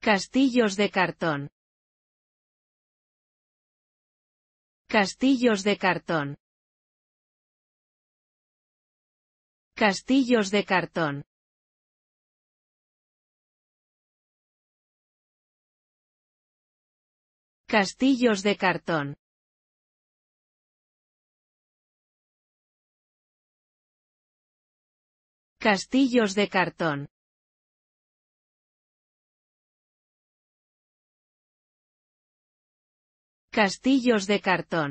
Castillos de cartón. Castillos de cartón. Castillos de cartón. Castillos de cartón. Castillos de cartón. Castillos de cartón.